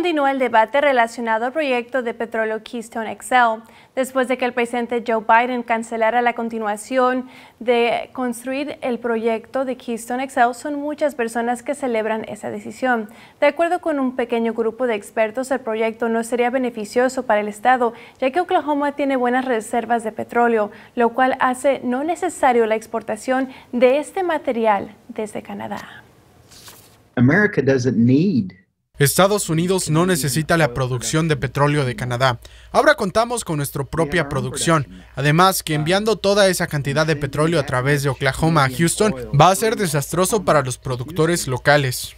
continúa el debate relacionado al proyecto de petróleo Keystone XL, después de que el presidente Joe Biden cancelara la continuación de construir el proyecto de Keystone XL. Son muchas personas que celebran esa decisión. De acuerdo con un pequeño grupo de expertos, el proyecto no sería beneficioso para el Estado, ya que Oklahoma tiene buenas reservas de petróleo, lo cual hace no necesario la exportación de este material desde Canadá. America doesn't need Estados Unidos no necesita la producción de petróleo de Canadá. Ahora contamos con nuestra propia producción. Además, que ah, enviando toda esa cantidad de petróleo a través de Oklahoma a Houston va a ser desastroso para los productores locales.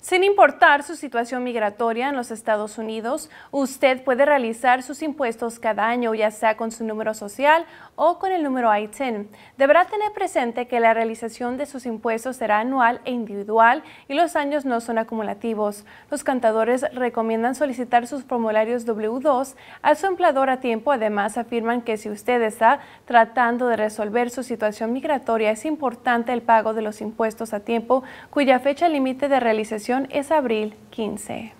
Sin importar su situación migratoria en los Estados Unidos, usted puede realizar sus impuestos cada año, ya sea con su número social o con el número ITIN. Deberá tener presente que la realización de sus impuestos será anual e individual y los años no son acumulativos. Los cantadores recomiendan solicitar sus formularios W2 a su empleador a tiempo. Además, afirman que si usted está tratando de resolver su situación migratoria, es importante el pago de los impuestos a tiempo, cuya fecha límite de realización es abril 15.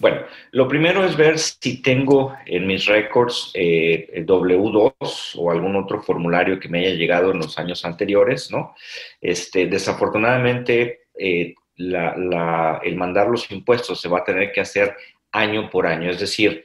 Bueno, lo primero es ver si tengo en mis récords eh, W2 o algún otro formulario que me haya llegado en los años anteriores, ¿no? Este, desafortunadamente, eh, la, el mandar los impuestos se va a tener que hacer año por año. Es decir,